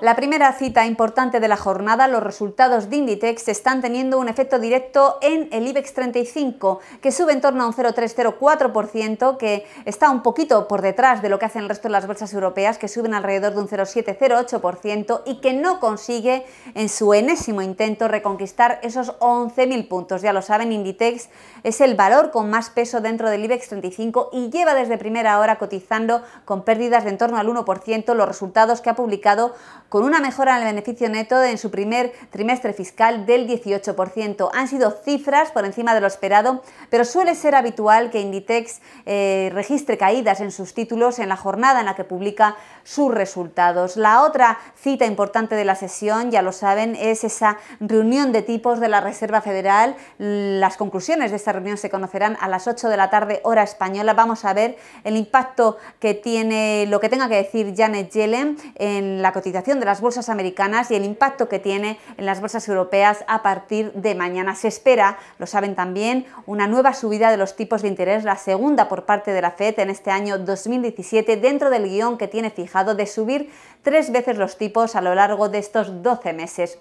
La primera cita importante de la jornada, los resultados de Inditex están teniendo un efecto directo en el IBEX 35, que sube en torno a un 0,304%, que está un poquito por detrás de lo que hacen el resto de las bolsas europeas, que suben alrededor de un 0,708% y que no consigue en su enésimo intento reconquistar esos 11.000 puntos. Ya lo saben, Inditex es el valor con más peso dentro del IBEX 35 y lleva desde primera hora cotizando con pérdidas de en torno al 1% los resultados que ha publicado con una mejora en el beneficio neto en su primer trimestre fiscal del 18%. Han sido cifras por encima de lo esperado, pero suele ser habitual que Inditex eh, registre caídas en sus títulos en la jornada en la que publica sus resultados. La otra cita importante de la sesión, ya lo saben, es esa reunión de tipos de la Reserva Federal. Las conclusiones de esta reunión se conocerán a las 8 de la tarde hora española. Vamos a ver el impacto que tiene lo que tenga que decir Janet Yellen en la cotización de las bolsas americanas y el impacto que tiene en las bolsas europeas a partir de mañana. Se espera, lo saben también, una nueva subida de los tipos de interés, la segunda por parte de la FED en este año 2017, dentro del guión que tiene fijado de subir tres veces los tipos a lo largo de estos 12 meses.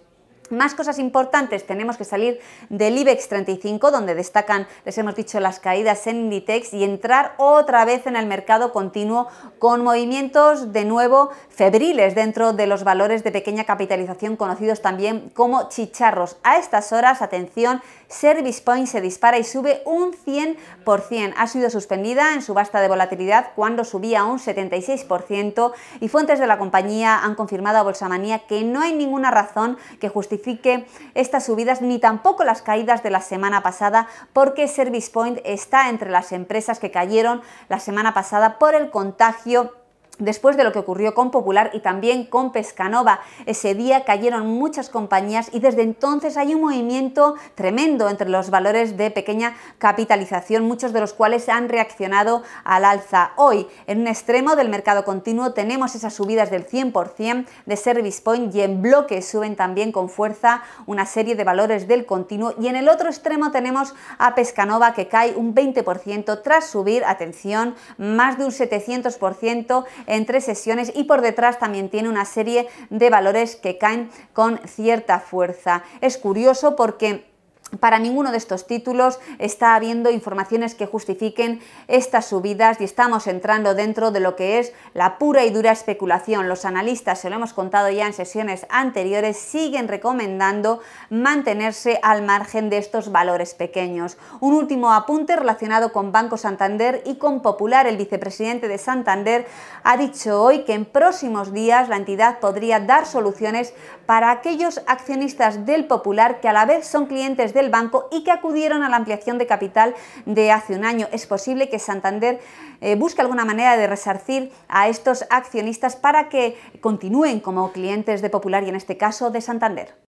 Más cosas importantes, tenemos que salir del IBEX 35, donde destacan, les hemos dicho, las caídas en Inditex y entrar otra vez en el mercado continuo con movimientos de nuevo febriles dentro de los valores de pequeña capitalización conocidos también como chicharros. A estas horas, atención, Service Point se dispara y sube un 100%. Ha sido suspendida en subasta de volatilidad cuando subía un 76% y fuentes de la compañía han confirmado a Bolsamanía que no hay ninguna razón que justifique estas subidas ni tampoco las caídas de la semana pasada porque service point está entre las empresas que cayeron la semana pasada por el contagio después de lo que ocurrió con Popular y también con Pescanova. Ese día cayeron muchas compañías y desde entonces hay un movimiento tremendo entre los valores de pequeña capitalización, muchos de los cuales han reaccionado al alza. Hoy, en un extremo del mercado continuo, tenemos esas subidas del 100% de Service Point y en bloque suben también con fuerza una serie de valores del continuo y en el otro extremo tenemos a Pescanova que cae un 20% tras subir, atención, más de un 700% entre sesiones y por detrás también tiene una serie de valores que caen con cierta fuerza. Es curioso porque para ninguno de estos títulos está habiendo informaciones que justifiquen estas subidas y estamos entrando dentro de lo que es la pura y dura especulación. Los analistas, se lo hemos contado ya en sesiones anteriores, siguen recomendando mantenerse al margen de estos valores pequeños. Un último apunte relacionado con Banco Santander y con Popular. El vicepresidente de Santander ha dicho hoy que en próximos días la entidad podría dar soluciones para aquellos accionistas del Popular que a la vez son clientes de del banco y que acudieron a la ampliación de capital de hace un año. Es posible que Santander eh, busque alguna manera de resarcir a estos accionistas para que continúen como clientes de Popular y en este caso de Santander.